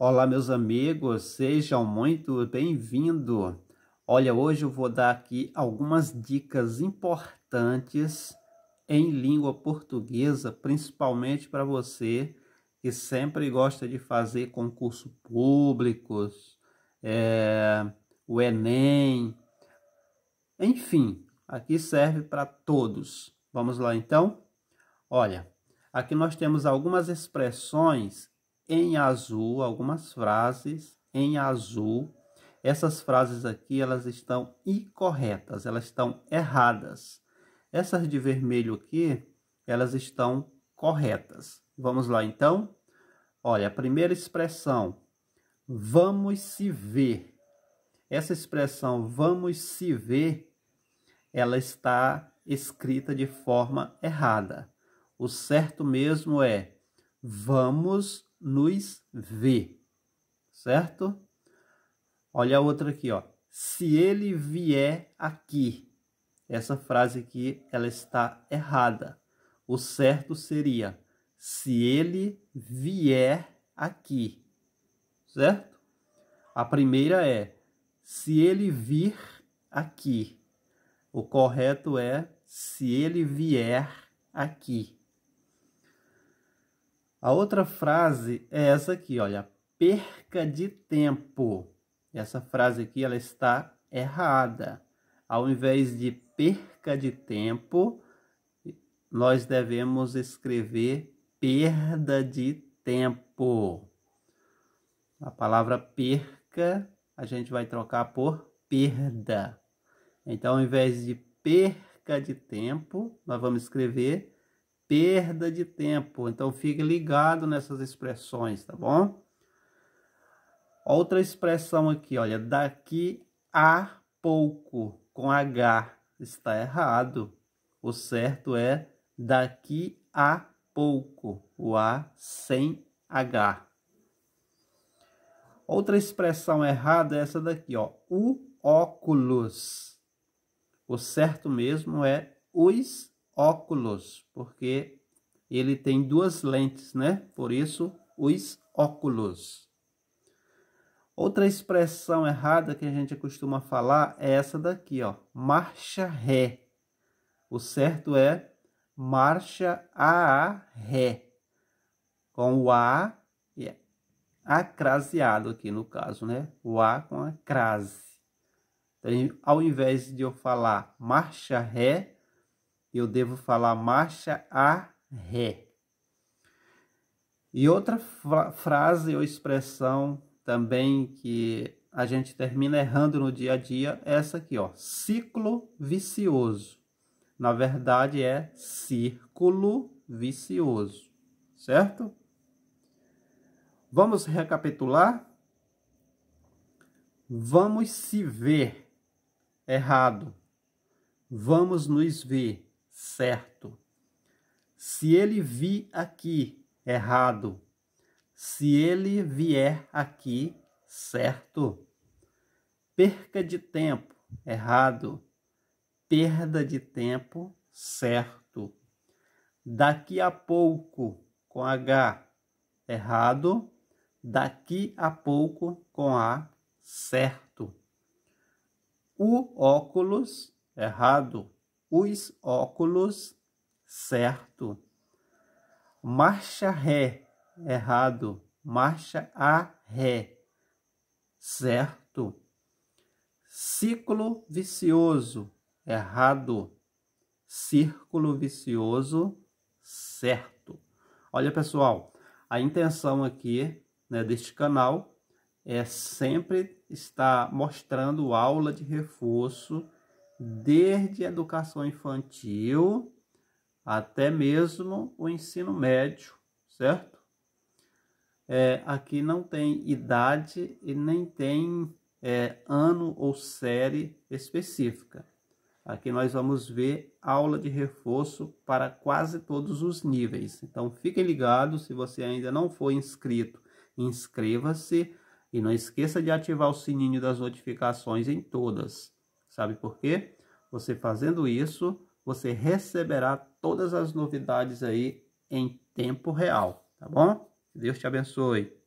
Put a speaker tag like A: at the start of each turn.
A: Olá, meus amigos, sejam muito bem-vindos. Olha, hoje eu vou dar aqui algumas dicas importantes em língua portuguesa, principalmente para você que sempre gosta de fazer concursos públicos, é, o Enem, enfim, aqui serve para todos. Vamos lá então? Olha, aqui nós temos algumas expressões em azul, algumas frases em azul. Essas frases aqui, elas estão incorretas, elas estão erradas. Essas de vermelho aqui, elas estão corretas. Vamos lá então? Olha, a primeira expressão, vamos se ver. Essa expressão vamos se ver, ela está escrita de forma errada. O certo mesmo é vamos nos vê, certo? Olha a outra aqui, ó. Se ele vier aqui. Essa frase aqui, ela está errada. O certo seria se ele vier aqui, certo? A primeira é se ele vir aqui. O correto é se ele vier aqui. A outra frase é essa aqui, olha, perca de tempo. Essa frase aqui ela está errada. Ao invés de perca de tempo, nós devemos escrever perda de tempo. A palavra perca a gente vai trocar por perda. Então, ao invés de perca de tempo, nós vamos escrever perda de tempo. Então fique ligado nessas expressões, tá bom? Outra expressão aqui, olha, daqui a pouco com H está errado. O certo é daqui a pouco, o A sem H. Outra expressão errada é essa daqui, ó, o óculos. O certo mesmo é os óculos, porque ele tem duas lentes, né? Por isso, os óculos. Outra expressão errada que a gente costuma falar é essa daqui, ó, marcha ré. O certo é marcha a, ré, com o A yeah, é acraseado aqui no caso, né? O A com a crase. Então, ao invés de eu falar marcha ré, eu devo falar marcha a ré. E outra frase ou expressão também que a gente termina errando no dia a dia é essa aqui, ó, ciclo vicioso. Na verdade é círculo vicioso, certo? Vamos recapitular? Vamos se ver errado. Vamos nos ver certo. Se ele vir aqui, errado. Se ele vier aqui, certo. Perca de tempo, errado. Perda de tempo, certo. Daqui a pouco, com H, errado. Daqui a pouco, com A, certo. O óculos, errado os óculos, certo. Marcha ré, errado. Marcha a ré, certo. Ciclo vicioso, errado. Círculo vicioso, certo. Olha, pessoal, a intenção aqui né, deste canal é sempre estar mostrando aula de reforço desde a educação infantil até mesmo o ensino médio, certo? É, aqui não tem idade e nem tem é, ano ou série específica. Aqui nós vamos ver aula de reforço para quase todos os níveis. Então fiquem ligados, se você ainda não for inscrito, inscreva-se e não esqueça de ativar o sininho das notificações em todas. Sabe por quê? Você fazendo isso, você receberá todas as novidades aí em tempo real, tá bom? Deus te abençoe.